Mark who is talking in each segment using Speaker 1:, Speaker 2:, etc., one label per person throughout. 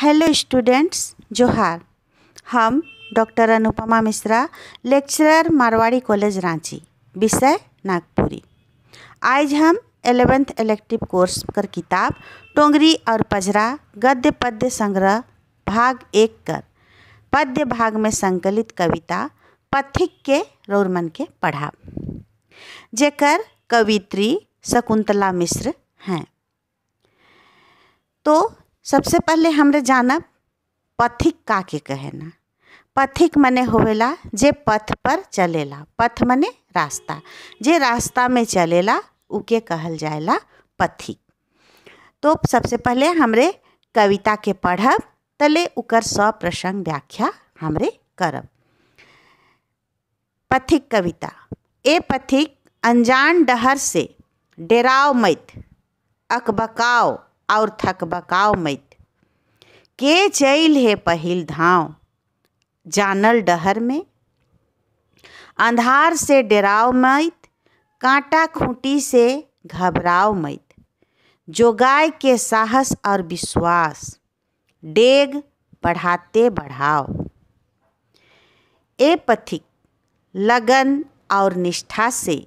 Speaker 1: hello students जोहार हम doctor Anupama Mishra lecturer Marwari college Ranchi विषय नागपुरी आज हम एलेवेंथ इलेक्टिव कोर्स कर किताब टोंगरी और पजरा गद्य पद्य संग्रह भाग एक कर पद्य भाग में संकलित कविता पथिक के रौरमन के पढ़ा जेकर कवित्री शकुंतला मिश्र हैं तो सबसे पहले हमरे जानब पथिक का के कहना पथिक मने होवेला जे पथ पर चलेला पथ मने रास्ता जे रास्ता में चलेला उके कहल जाएला पथिक तो सबसे पहले हमरे कविता के पढ़ब तले उकर सौ प्रसंग व्याख्या हमरे करब पथिक कविता ए पथिक अनजान डहर से डेराव मैत अकबकाओ और थकबकाओ मत के चैल है पहल धाव जानल डहर में अंधार से डराओ मत कांटा खूंटी से घबराओ मत गाय के साहस और विश्वास डेग बढ़ाते बढ़ाओ ए पथिक लगन और निष्ठा से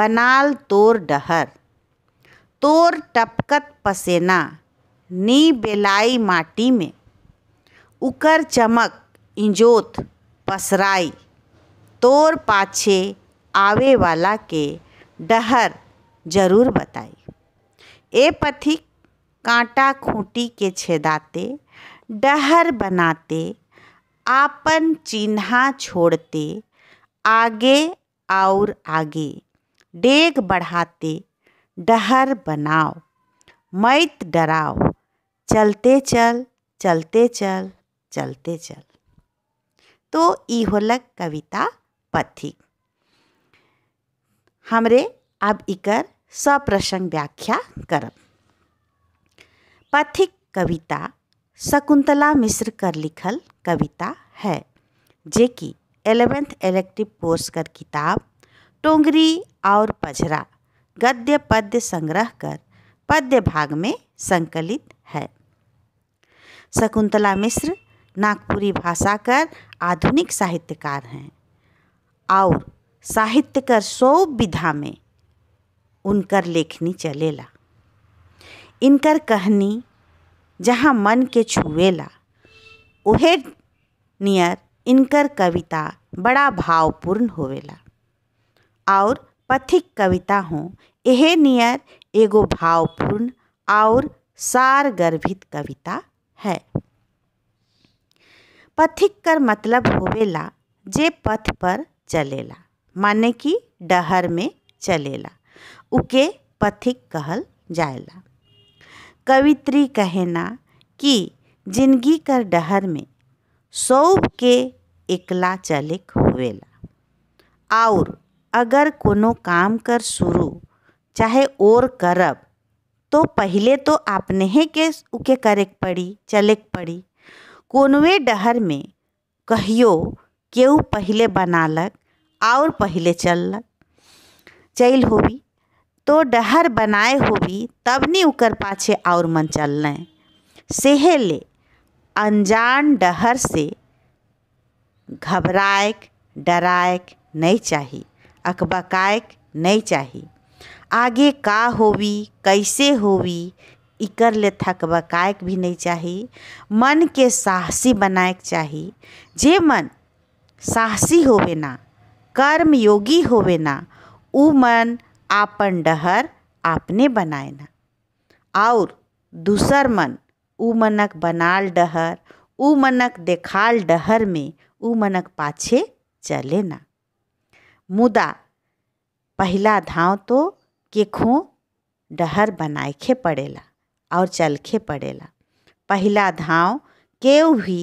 Speaker 1: बनाल तोर डहर तोर टपकत पसेना नी बेलाई माटी में उकर चमक इंजोत पसराई तोर पाछे आवे वाला के डहर जरूर बताई ए पथिक कांटा खूंटी के छेदाते डहर बनाते आपन चिन्हा छोड़ते आगे और आगे डेग बढ़ाते डहर बनाओ मैत डराओ चलते चल चलते चल चलते चल तो ई कविता पथिक हमरे अब इकर सप्रसंग व्याख्या करब पथिक कविता शकुंतला मिश्र कर लिखल कविता है जे कि एलेवेंथ इलेक्टिव कोर्स कर किताब टोंगरी और पजरा गद्य पद्य संग्रह कर पद्य भाग में संकलित है शकुंतला मिश्र नागपुरी भाषा कर आधुनिक साहित्यकार हैं और साहित्यकर सौ विधा में उनकर लेखनी चलेला इनकर कहनी जहाँ मन के छुएला उहे नियर इनकर कविता बड़ा भावपूर्ण होवेला और पथिक कविता हूँ यह नियर एगो भावपूर्ण और सार गर्भित कविता है पथिक कर मतलब होवेला जे पथ पर चलेला माने कि डहर में चलेला उके पथिक कहल जाएला कवित्री कहना कि जिंदगी कर डहर में सौ के एकला चलिक हुएला और अगर कोनो काम कर शुरू चाहे और करब तो पहले तो ही के उके करे पड़ी चले पड़ी कोनवे डहर में कहियो केहू पहले बनालक और पहले चललक चल होबी तो डहर बनाए होबी तब नहीं उकर पाछे और मन चलना सेहे अनजान डहर से घबराए डराएक नहीं चाहिए अकबकायक नहीं चाही आगे का होवी कैसे होवी इकर ले थकबकायक भी नहीं चाहिए मन के साहसी बनाएक चाहिए जे मन साहसी होवे ना कर्म योगी होवे ना उ मन आपन डहर आपने बनाए ना और दूसर मन उ मनक बनाल डहर उ मनक देखाल डहर में उ मनक पाछे चले ना मुदा पहला धाव तो केखो डहर बनाए पड़ेला और चल पड़ेला पहला धाव केव भी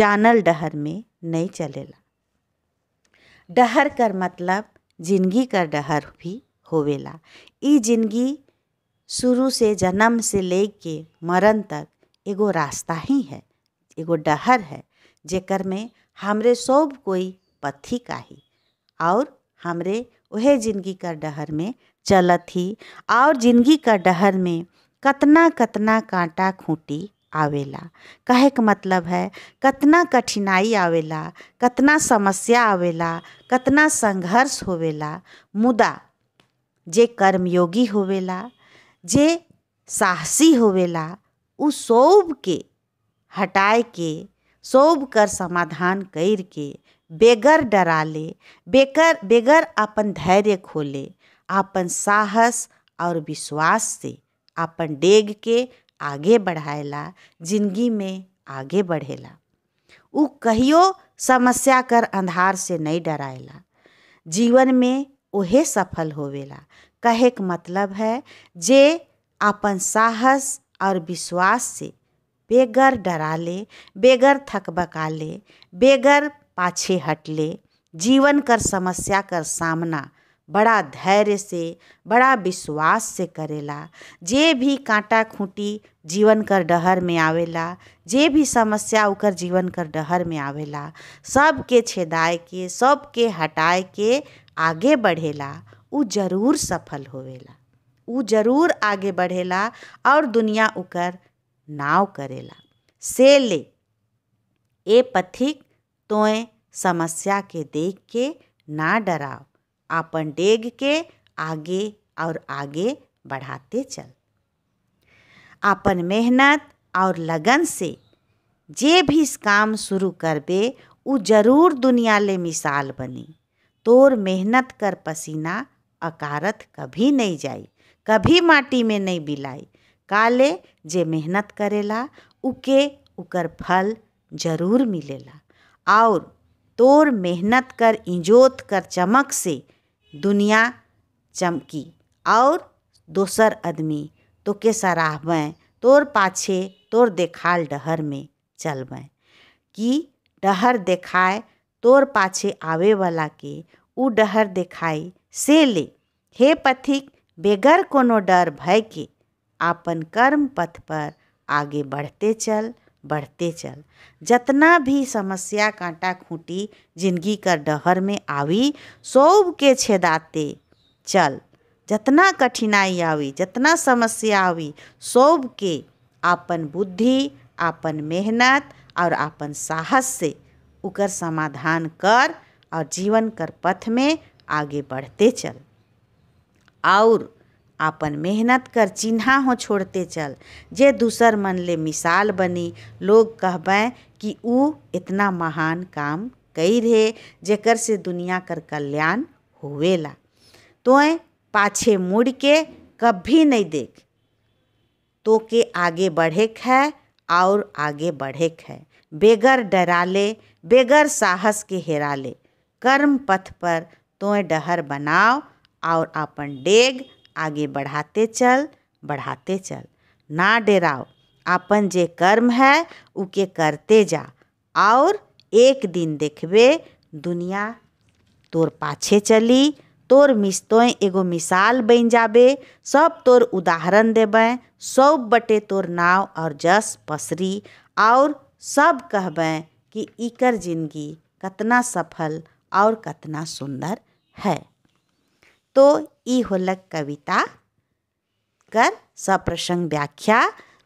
Speaker 1: जानल डहर में नहीं चलेला डहर कर मतलब जिंदगी कर डहर भी होवेला इ जिंदगी शुरू से जन्म से ले के मरण तक एगो रास्ता ही है एगो डहर है जेकर में हमरे सब कोई पथी का ही और हमरे वह जिंदगी का डहर में चलत ही और जिंदगी का डहर में कतना कतना कांटा खूंटी आवेला कहे का मतलब है कतना कठिनाई आवेला कतना समस्या आवेला कतना संघर्ष होवेला मुदा जे कर्मयोगी होवेला जे साहसी होवेला उ सोब के हटाए के सोब कर समाधान कर के बेगर डराले बेकर बेगर अपन धैर्य खोले अपन साहस और विश्वास से अपन डेग के आगे बढ़ाएला जिंदगी में आगे बढ़ेला उ कहियो समस्या कर अंधार से नहीं डराएला जीवन में उहे सफल होवेला कहे के मतलब है जे अपन साहस और विश्वास से बेगर डराले बेगर थकबका ले बेगर पाछे हट ले जीवन कर समस्या कर सामना बड़ा धैर्य से बड़ा विश्वास से करेला जे भी कांटा खूंटी जीवन कर डहर में आवेला जे भी समस्या उकर जीवन कर डहर में आवेला सबके छेदाए के सबके हटाए के आगे बढ़ेला उ जरूर सफल होवेला उ जरूर आगे बढ़ेला और दुनिया उकर नाव करेला से ले ए पथिक तोय समस्या के देख के ना डराव अपन डेग के आगे और आगे बढ़ाते चल अपन मेहनत और लगन से जे भी काम शुरू करबे उ जरूर दुनिया ले मिसाल बनी तोर मेहनत कर पसीना अकारत कभी नहीं जाई कभी माटी में नहीं बिलाई काले जे मेहनत करेला उके उकर फल जरूर मिलेला और तोर मेहनत कर इजोत कर चमक से दुनिया चमकी और दोसर आदमी तोके सराहबें तोर पाछे तोर देखाल डहर में चलबें कि डहर देखाए तोर पाछे आवे वाला के उ डहर देखाई से ले हे पथिक बेगर कोनो डर भय के आपन कर्म पथ पर आगे बढ़ते चल बढ़ते चल जतना भी समस्या कांटा खूंटी जिंदगी कर डहर में आवी सोब के छेदाते चल जतना कठिनाई आवी जतना समस्या आवी सोब के आपन बुद्धि आपन मेहनत और आपन साहस से उकर समाधान कर और जीवन कर पथ में आगे बढ़ते चल और आपन मेहनत कर चिन्हा हो छोड़ते चल जे दूसर मन ले मिसाल बनी लोग कहबें कि ऊ इतना महान काम कई रहे जेकर से दुनिया कर कल्याण ला तो पाछे मुड़ के कभी नहीं देख तो के आगे बढ़े है और आगे बढ़े है बेगर डरा ले बेगर साहस के हेरा ले कर्म पथ पर तोय डहर बनाओ और अपन डेग आगे बढ़ाते चल बढ़ाते चल ना डेराओ अपन जे कर्म है उके करते जा और एक दिन देखबे दुनिया तोर पाछे चली तोर मिस्तों एगो मिसाल बन जाबे सब तोर उदाहरण देबे सब बटे तोर नाव और जस पसरी और सब कहबे कि इकर जिंदगी कतना सफल और कतना सुंदर है तो ई होलक कविता कर सप्रसंग व्याख्या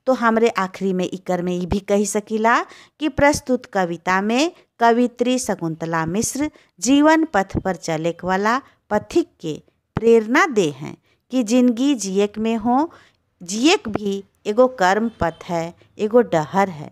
Speaker 1: तो हमरे आखिरी में इकर में ये भी कह सकीला कि प्रस्तुत कविता में कवित्री शकुंतला मिश्र जीवन पथ पर चले वाला पथिक के प्रेरणा दे हैं कि जिंदगी जियक में हो जियक भी एगो कर्म पथ है एगो डहर है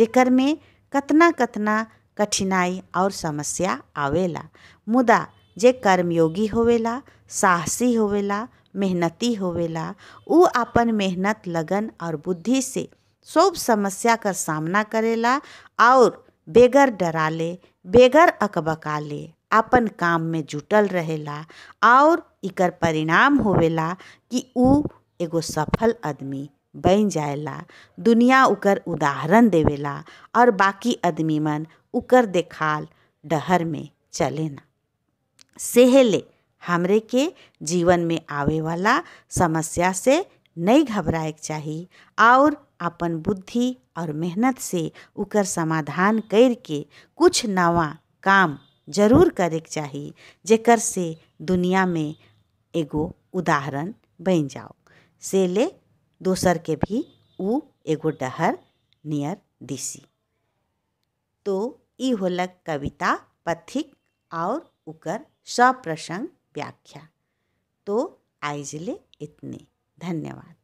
Speaker 1: जेकर में कतना कतना कठिनाई और समस्या आवेला मुदा जे कर्मयोगी होवेला साहसी होवेला मेहनती होवेला उ आपन मेहनत लगन और बुद्धि से सब समस्या का कर सामना करेला और बेगर डराले बेगर अकबकाले अपन काम में जुटल रहेला और इकर परिणाम होवेला कि उ एगो सफल आदमी बन जाएला दुनिया उकर उदाहरण देवेला और बाकी आदमी मन उकर देखाल डहर में चलेना सहेले हमरे के जीवन में आवे वाला समस्या से नहीं घबराए के चाहिए और अपन बुद्धि और मेहनत से उकर समाधान करके कुछ नवा काम जरूर करे के चाहिए जेकर से दुनिया में एगो उदाहरण बन जाओ से ले दोसर के भी उ एगो डहर नियर दिसी तो ई होलक कविता पथिक और उकर सप्रसंग व्याख्या तो आइजले इतने धन्यवाद